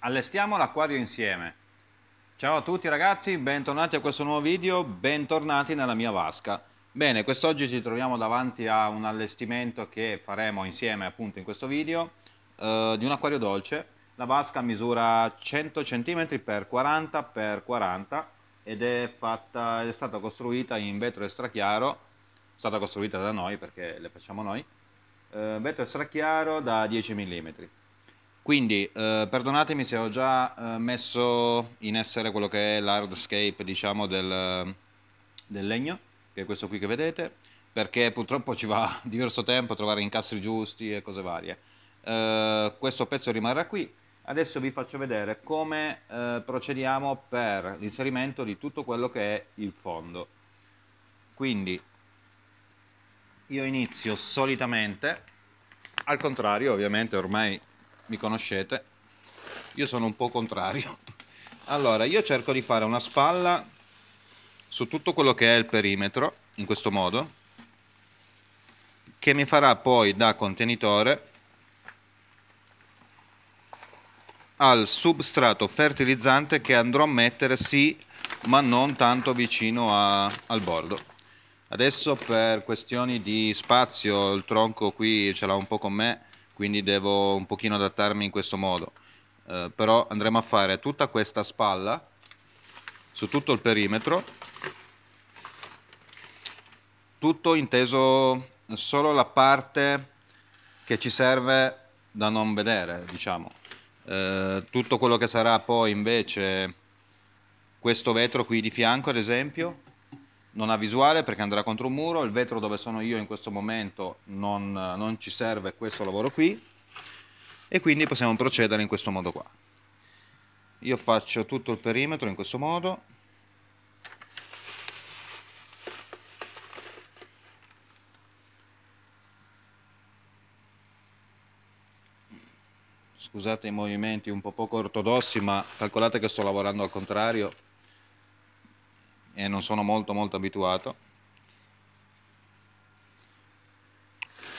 Allestiamo l'acquario insieme. Ciao a tutti ragazzi, bentornati a questo nuovo video, bentornati nella mia vasca. Bene, quest'oggi ci troviamo davanti a un allestimento che faremo insieme appunto in questo video eh, di un acquario dolce. La vasca misura 100 cm x 40 x 40 ed è, fatta, è stata costruita in vetro extrachiaro, è stata costruita da noi perché le facciamo noi, eh, vetro extrachiaro da 10 mm quindi, eh, perdonatemi se ho già eh, messo in essere quello che è l'hardscape, diciamo, del, del, legno, che è questo qui che vedete, perché purtroppo ci va diverso tempo a trovare incastri giusti e cose varie. Eh, questo pezzo rimarrà qui. Adesso vi faccio vedere come eh, procediamo per l'inserimento di tutto quello che è il fondo. Quindi, io inizio solitamente, al contrario ovviamente ormai mi conoscete, io sono un po' contrario. Allora, io cerco di fare una spalla su tutto quello che è il perimetro, in questo modo, che mi farà poi da contenitore al substrato fertilizzante che andrò a mettere sì ma non tanto vicino a, al bordo adesso per questioni di spazio il tronco qui ce l'ha un po' con me quindi devo un pochino adattarmi in questo modo. Eh, però andremo a fare tutta questa spalla su tutto il perimetro, tutto inteso solo la parte che ci serve da non vedere, diciamo. Eh, tutto quello che sarà poi invece questo vetro qui di fianco, ad esempio, non ha visuale perché andrà contro un muro, il vetro dove sono io in questo momento non, non ci serve questo lavoro qui e quindi possiamo procedere in questo modo qua. Io faccio tutto il perimetro in questo modo. Scusate i movimenti un po' poco ortodossi, ma calcolate che sto lavorando al contrario e non sono molto molto abituato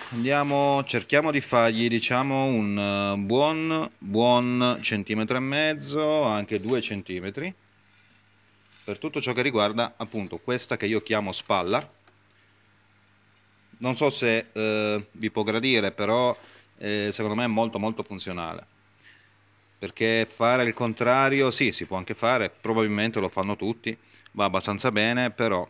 Andiamo, cerchiamo di fargli diciamo un eh, buon, buon centimetro e mezzo anche due centimetri per tutto ciò che riguarda appunto questa che io chiamo spalla non so se eh, vi può gradire però eh, secondo me è molto molto funzionale perché fare il contrario sì si può anche fare probabilmente lo fanno tutti va abbastanza bene, però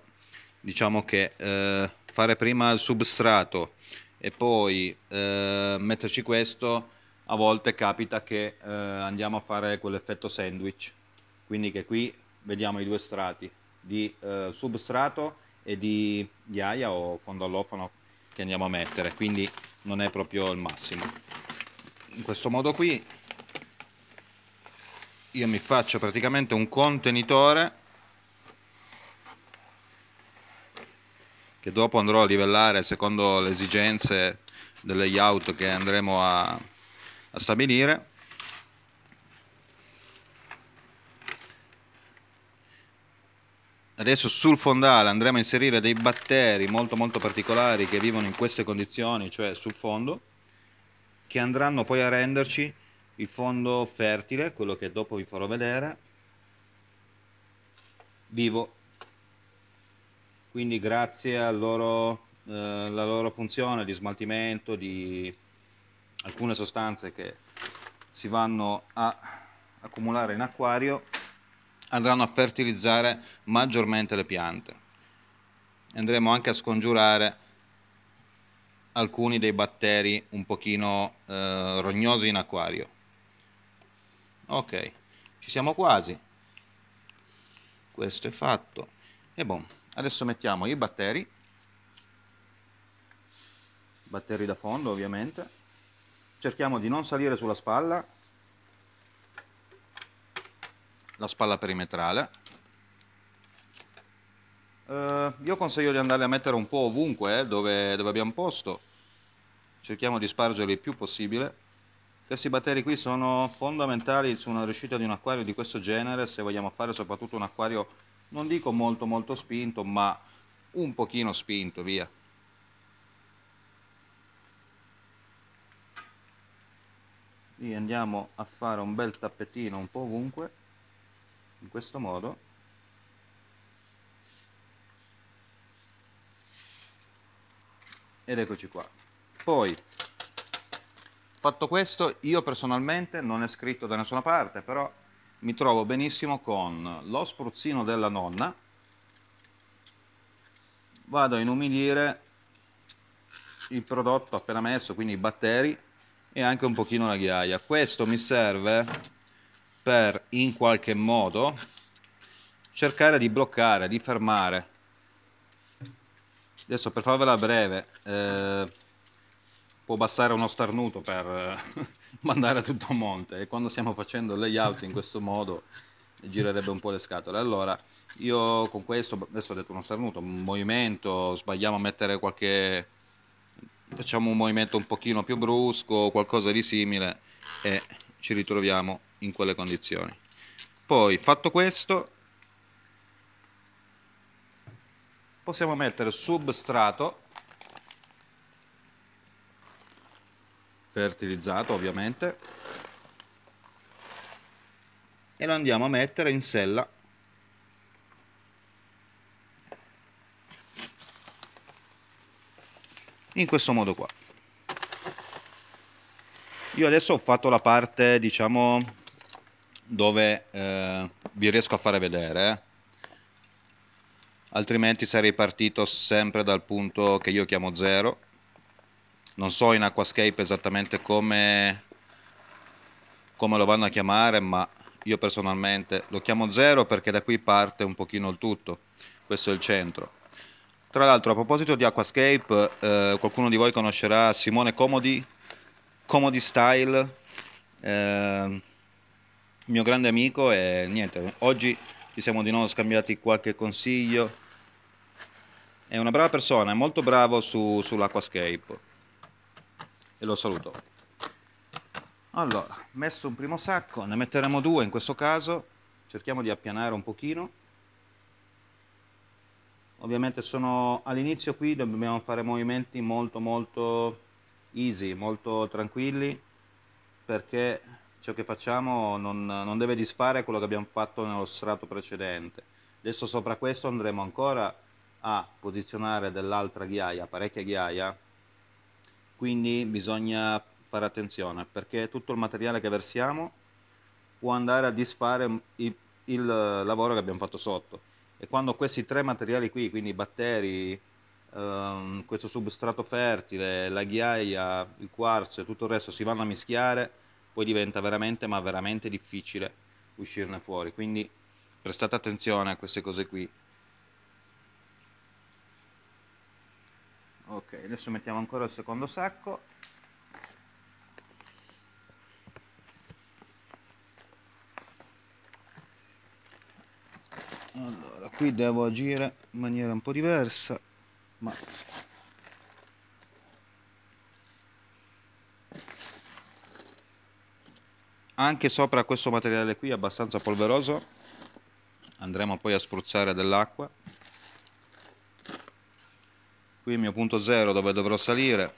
diciamo che eh, fare prima il substrato e poi eh, metterci questo, a volte capita che eh, andiamo a fare quell'effetto sandwich, quindi che qui vediamo i due strati di eh, substrato e di ghiaia o fondo allofano che andiamo a mettere, quindi non è proprio il massimo. In questo modo qui io mi faccio praticamente un contenitore che dopo andrò a livellare secondo le esigenze del layout che andremo a, a stabilire. Adesso sul fondale andremo a inserire dei batteri molto molto particolari che vivono in queste condizioni, cioè sul fondo, che andranno poi a renderci il fondo fertile, quello che dopo vi farò vedere, vivo quindi grazie alla loro, eh, loro funzione di smaltimento di alcune sostanze che si vanno a accumulare in acquario andranno a fertilizzare maggiormente le piante andremo anche a scongiurare alcuni dei batteri un pochino eh, rognosi in acquario ok ci siamo quasi questo è fatto e buon Adesso mettiamo i batteri, batteri da fondo ovviamente, cerchiamo di non salire sulla spalla, la spalla perimetrale. Eh, io consiglio di andarli a mettere un po' ovunque, eh, dove, dove abbiamo posto, cerchiamo di spargerli il più possibile. Questi batteri qui sono fondamentali su una riuscita di un acquario di questo genere, se vogliamo fare soprattutto un acquario non dico molto molto spinto, ma un pochino spinto, via. Lì andiamo a fare un bel tappetino un po' ovunque, in questo modo. Ed eccoci qua. Poi, fatto questo, io personalmente non è scritto da nessuna parte, però mi trovo benissimo con lo spruzzino della nonna vado a inumidire il prodotto appena messo quindi i batteri e anche un pochino la ghiaia questo mi serve per in qualche modo cercare di bloccare di fermare adesso per farvela breve eh, può bastare uno starnuto per eh, mandare tutto a monte e quando stiamo facendo layout in questo modo girerebbe un po' le scatole. Allora, io con questo, adesso ho detto uno starnuto, un movimento, sbagliamo a mettere qualche... facciamo un movimento un pochino più brusco, qualcosa di simile e ci ritroviamo in quelle condizioni. Poi, fatto questo, possiamo mettere substrato fertilizzato ovviamente e lo andiamo a mettere in sella in questo modo qua io adesso ho fatto la parte diciamo dove eh, vi riesco a fare vedere eh. altrimenti sarei partito sempre dal punto che io chiamo zero non so in Aquascape esattamente come, come lo vanno a chiamare, ma io personalmente lo chiamo zero perché da qui parte un pochino il tutto, questo è il centro. Tra l'altro a proposito di Aquascape, eh, qualcuno di voi conoscerà Simone Comodi, Comodi Style, eh, mio grande amico e niente, oggi ci siamo di nuovo scambiati qualche consiglio. È una brava persona, è molto bravo su, sull'Aquascape e lo saluto. Allora, messo un primo sacco, ne metteremo due in questo caso, cerchiamo di appianare un pochino. Ovviamente sono all'inizio qui, dobbiamo fare movimenti molto molto easy, molto tranquilli, perché ciò che facciamo non, non deve disfare quello che abbiamo fatto nello strato precedente. Adesso sopra questo andremo ancora a posizionare dell'altra ghiaia, parecchia ghiaia, quindi bisogna fare attenzione perché tutto il materiale che versiamo può andare a disfare il, il lavoro che abbiamo fatto sotto e quando questi tre materiali qui, quindi i batteri, ehm, questo substrato fertile, la ghiaia, il quarzo e tutto il resto si vanno a mischiare, poi diventa veramente ma veramente difficile uscirne fuori, quindi prestate attenzione a queste cose qui. ok adesso mettiamo ancora il secondo sacco allora qui devo agire in maniera un po' diversa ma anche sopra questo materiale qui abbastanza polveroso andremo poi a spruzzare dell'acqua qui è il mio punto zero dove dovrò salire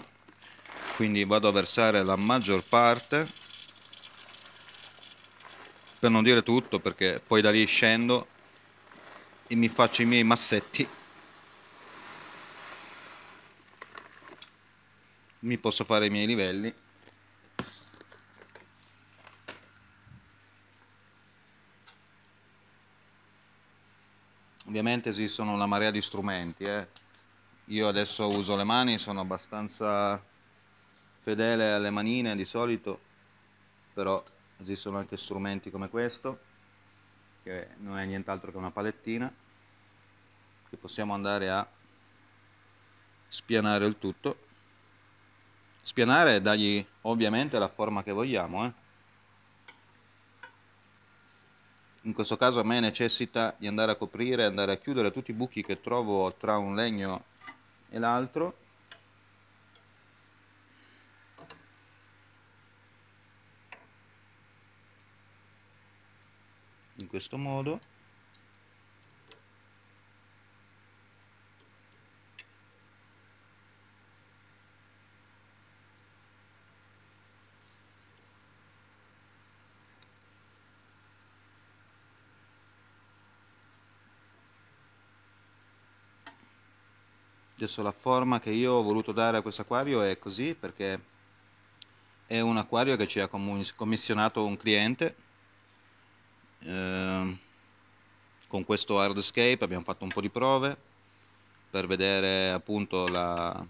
quindi vado a versare la maggior parte per non dire tutto perché poi da lì scendo e mi faccio i miei massetti mi posso fare i miei livelli ovviamente esistono una marea di strumenti eh io adesso uso le mani, sono abbastanza fedele alle manine di solito, però esistono anche strumenti come questo, che non è nient'altro che una palettina, che possiamo andare a spianare il tutto. Spianare e dargli ovviamente la forma che vogliamo. Eh. In questo caso a me necessita di andare a coprire andare a chiudere tutti i buchi che trovo tra un legno e l'altro in questo modo Adesso la forma che io ho voluto dare a questo acquario è così perché è un acquario che ci ha commissionato un cliente eh, con questo hardscape abbiamo fatto un po' di prove per vedere appunto la,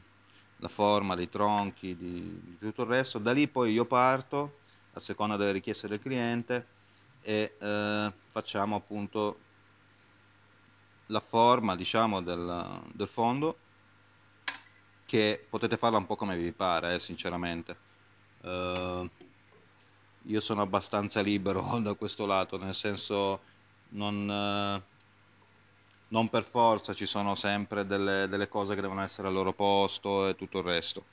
la forma dei tronchi di, di, tutto il resto da lì poi io parto a seconda delle richieste del cliente e eh, facciamo appunto la forma diciamo del, del fondo che potete farla un po' come vi pare, eh, sinceramente. Uh, io sono abbastanza libero da questo lato, nel senso non, eh, non per forza ci sono sempre delle, delle, cose che devono essere al loro posto e tutto il resto.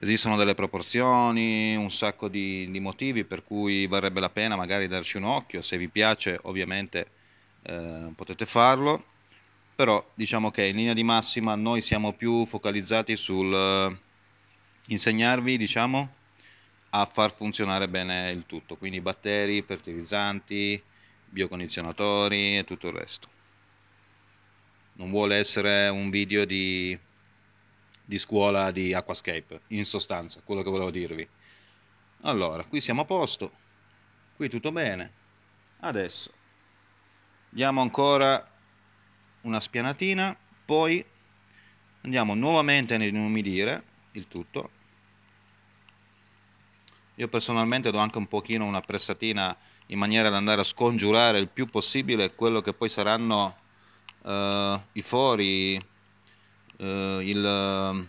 Esistono delle proporzioni, un sacco di, di motivi per cui varrebbe la pena magari darci un occhio, se vi piace ovviamente eh, potete farlo però diciamo che in linea di massima noi siamo più focalizzati sul eh, insegnarvi diciamo, a far funzionare bene il tutto, quindi batteri, fertilizzanti, biocondizionatori e tutto il resto. Non vuole essere un video di, di scuola di Aquascape, in sostanza, quello che volevo dirvi. Allora, qui siamo a posto, qui tutto bene. Adesso diamo ancora una spianatina, poi andiamo nuovamente ad inumidire il tutto. Io personalmente do anche un pochino una pressatina in maniera da andare a scongiurare il più possibile quello che poi saranno eh, i fori, eh, il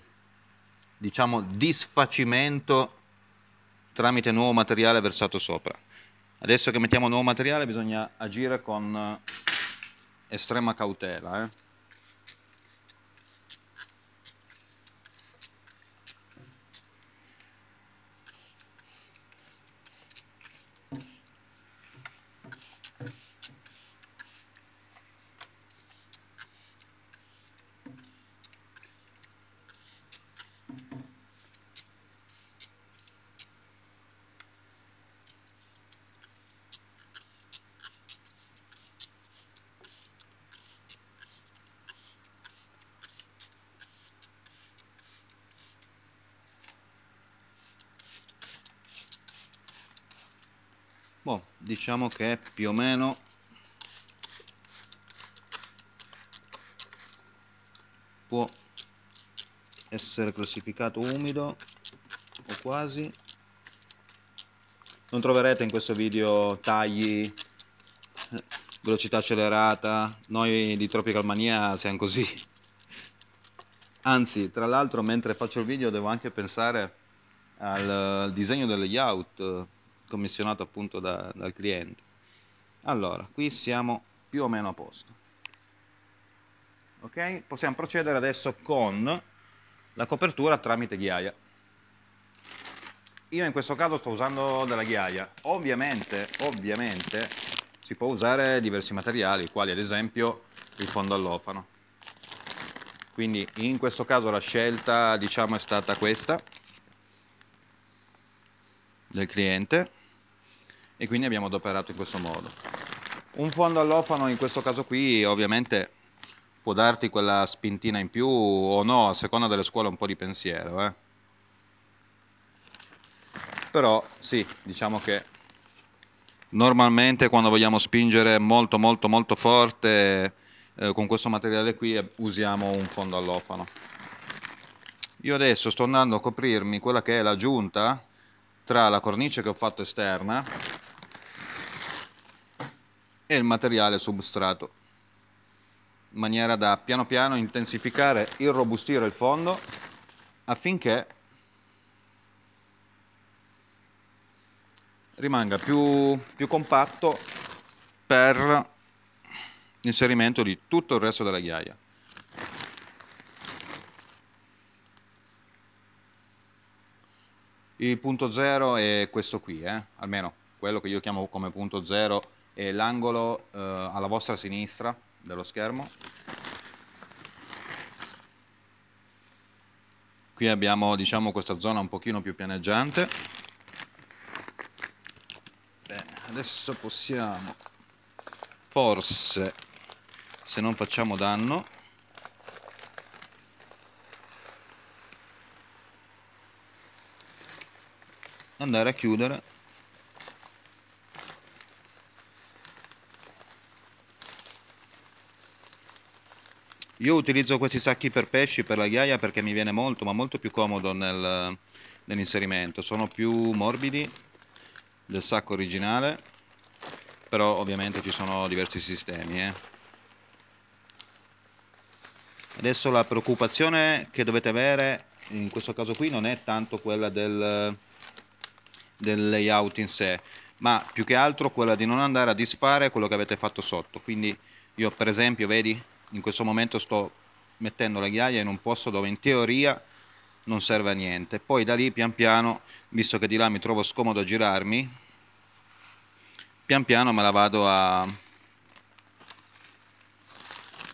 diciamo disfacimento tramite nuovo materiale versato sopra. Adesso che mettiamo nuovo materiale bisogna agire con estrema cautela, eh. boh, diciamo che è più o meno può essere classificato umido o quasi non troverete in questo video tagli velocità accelerata noi di Tropical Mania siamo così anzi tra l'altro mentre faccio il video devo anche pensare al, al disegno del layout commissionato appunto da, dal cliente allora qui siamo più o meno a posto ok possiamo procedere adesso con la copertura tramite ghiaia io in questo caso sto usando della ghiaia ovviamente ovviamente si può usare diversi materiali quali ad esempio il fondo allofano quindi in questo caso la scelta diciamo è stata questa del cliente e quindi abbiamo adoperato in questo modo. Un fondo all'ofano in questo caso qui ovviamente può darti quella spintina in più o no, a seconda delle scuole un po' di pensiero. Eh. Però sì, diciamo che normalmente quando vogliamo spingere molto molto molto forte eh, con questo materiale qui eh, usiamo un fondo all'ofano. Io adesso sto andando a coprirmi quella che è la giunta tra la cornice che ho fatto esterna e il materiale substrato, in maniera da piano piano intensificare, irrobustire il fondo affinché rimanga più, più compatto per l'inserimento di tutto il resto della ghiaia. Il punto zero è questo qui, eh? almeno quello che io chiamo come punto zero è l'angolo eh, alla vostra sinistra dello schermo. Qui abbiamo diciamo, questa zona un pochino più pianeggiante. Bene, adesso possiamo, forse, se non facciamo danno, andare a chiudere Io utilizzo questi sacchi per pesci, per la ghiaia, perché mi viene molto, ma molto più comodo nel, nell'inserimento. Sono più morbidi del sacco originale, però ovviamente ci sono diversi sistemi. Eh. Adesso la preoccupazione che dovete avere in questo caso qui non è tanto quella del, del layout in sé, ma più che altro quella di non andare a disfare quello che avete fatto sotto. Quindi io per esempio, vedi, in questo momento sto mettendo la ghiaia in un posto dove in teoria non serve a niente. Poi da lì pian piano, visto che di là mi trovo scomodo a girarmi, pian piano me la vado a,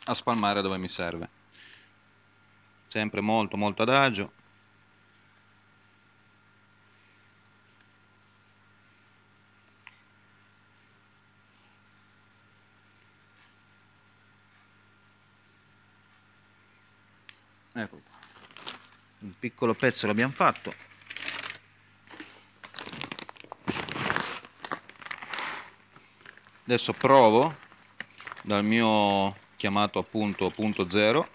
a spalmare dove mi serve. Sempre molto molto adagio. ecco un piccolo pezzo l'abbiamo fatto adesso provo dal mio chiamato appunto punto zero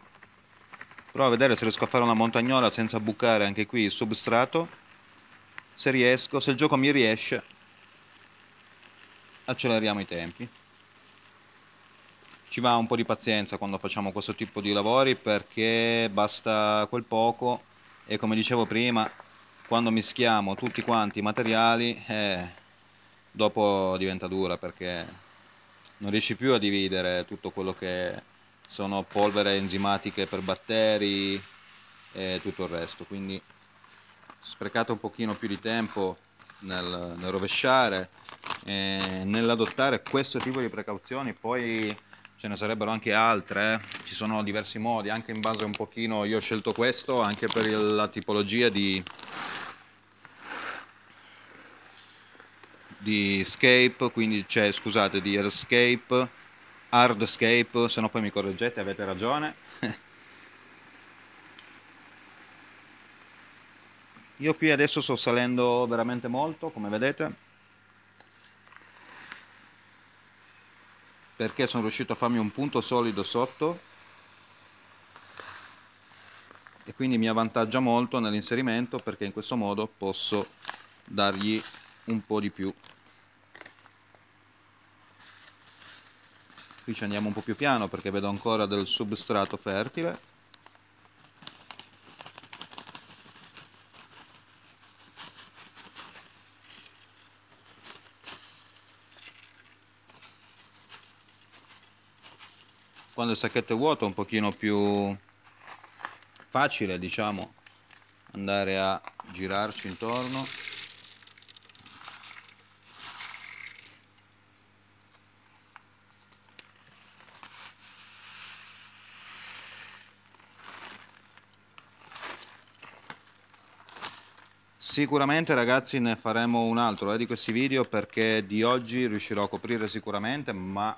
provo a vedere se riesco a fare una montagnola senza bucare anche qui il substrato se riesco, se il gioco mi riesce acceleriamo i tempi ci va un po' di pazienza quando facciamo questo tipo di lavori perché basta quel poco e come dicevo prima quando mischiamo tutti quanti i materiali eh, dopo diventa dura perché non riesci più a dividere tutto quello che sono polvere enzimatiche per batteri e tutto il resto quindi sprecate un pochino più di tempo nel, nel rovesciare eh, nell'adottare questo tipo di precauzioni poi ce ne sarebbero anche altre, eh. ci sono diversi modi, anche in base un pochino, io ho scelto questo anche per la tipologia di, di scape, quindi c'è, cioè, scusate, di airscape, hardscape, se no poi mi correggete, avete ragione. io qui adesso sto salendo veramente molto, come vedete. perché sono riuscito a farmi un punto solido sotto e quindi mi avvantaggia molto nell'inserimento perché in questo modo posso dargli un po' di più qui ci andiamo un po' più piano perché vedo ancora del substrato fertile quando il sacchetto è vuoto è un pochino più facile diciamo andare a girarci intorno Sicuramente ragazzi ne faremo un altro eh, di questi video perché di oggi riuscirò a coprire sicuramente ma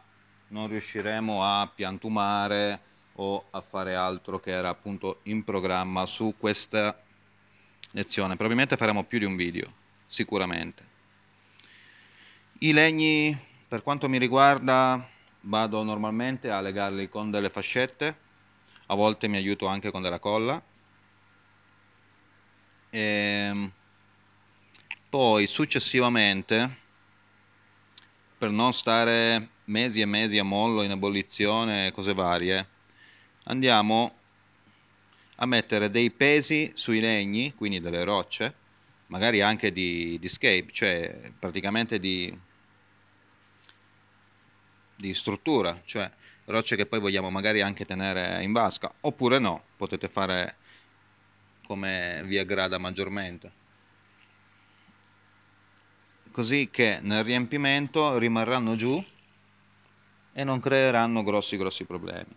non riusciremo a piantumare o a fare altro che era appunto in programma su questa lezione. Probabilmente faremo più di un video, sicuramente. I legni, per quanto mi riguarda, vado normalmente a legarli con delle fascette, a volte mi aiuto anche con della colla. E ehm, poi successivamente, per non stare mesi e mesi a mollo in abolizione, cose varie, andiamo a mettere dei pesi sui legni, quindi delle rocce, magari anche di, di scape, cioè praticamente di, di struttura, cioè rocce che poi vogliamo magari anche tenere in vasca, oppure no, potete fare come vi aggrada maggiormente. Così che nel riempimento rimarranno giù e non creeranno grossi grossi problemi.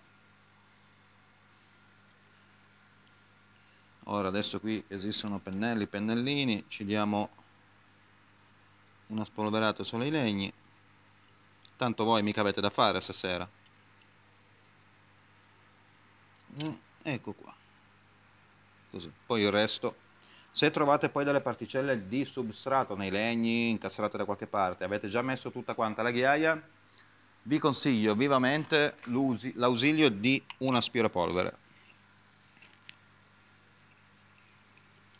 Ora adesso qui esistono pennelli, pennellini, ci diamo una spolverata solo ai legni. Tanto voi mica avete da fare stasera. Mm, ecco qua. Così. Poi il resto se trovate poi delle particelle di substrato nei legni incastrate da qualche parte, avete già messo tutta quanta la ghiaia, vi consiglio vivamente l'ausilio di un aspirapolvere.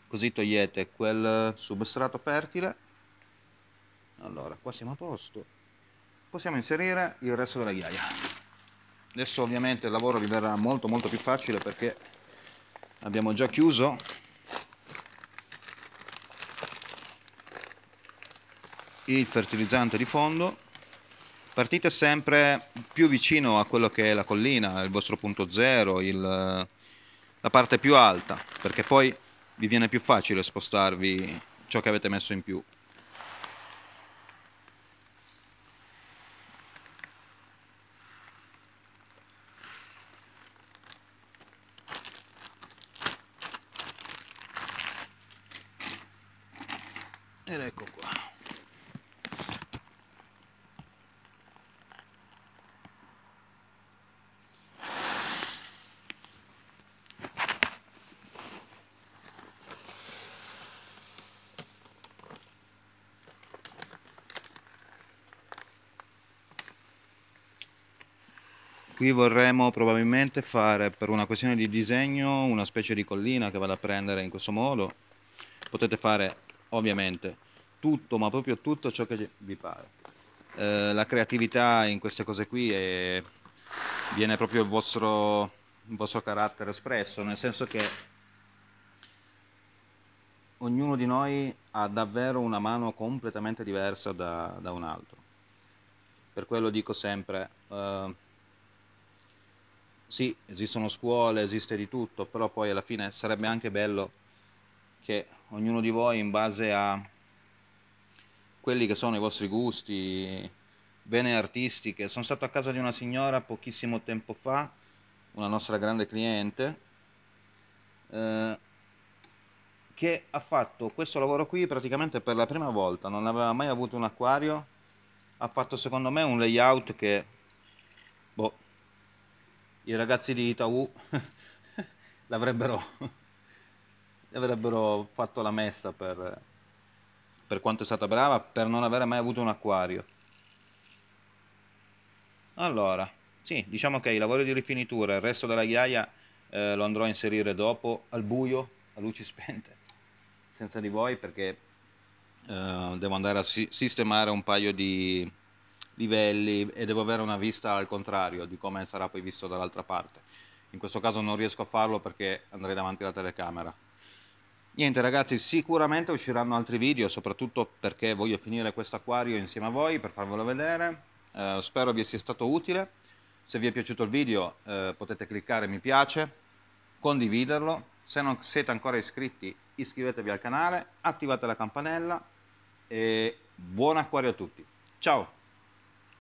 Così togliete quel substrato fertile. Allora, qua siamo a posto. Possiamo inserire il resto della ghiaia. Adesso ovviamente il lavoro diverrà molto molto più facile perché abbiamo già chiuso il fertilizzante di fondo partite sempre più vicino a quello che è la collina, il vostro punto zero, il, la parte più alta, perché poi vi viene più facile spostarvi ciò che avete messo in più. Qui vorremmo probabilmente fare per una questione di disegno una specie di collina che vada a prendere in questo modo. Potete fare ovviamente tutto, ma proprio tutto ciò che vi pare. Eh, la creatività in queste cose qui è... viene proprio il vostro, il vostro carattere espresso, nel senso che ognuno di noi ha davvero una mano completamente diversa da, da un altro. Per quello dico sempre... Eh, sì, esistono scuole, esiste di tutto, però poi alla fine sarebbe anche bello che ognuno di voi in base a quelli che sono i vostri gusti, bene artistiche, sono stato a casa di una signora pochissimo tempo fa, una nostra grande cliente, eh, che ha fatto questo lavoro qui praticamente per la prima volta, non aveva mai avuto un acquario, ha fatto secondo me un layout che i ragazzi di Itaú l'avrebbero, avrebbero fatto la messa per, per quanto è stata brava, per non aver mai avuto un acquario. Allora, sì, diciamo che i lavori di rifinitura, il resto della ghiaia eh, lo andrò a inserire dopo, al buio, a luci spente, senza di voi perché eh, devo andare a si- sistemare un paio di livelli e devo avere una vista al contrario di come sarà poi visto dall'altra parte. In questo caso non riesco a farlo perché andrei davanti alla telecamera. Niente ragazzi, sicuramente usciranno altri video, soprattutto perché voglio finire questo acquario insieme a voi per farvelo vedere. Eh, spero vi sia stato utile. Se vi è piaciuto il video eh, potete cliccare mi piace, condividerlo. Se non siete ancora iscritti iscrivetevi al canale, attivate la campanella e buon acquario a tutti. Ciao!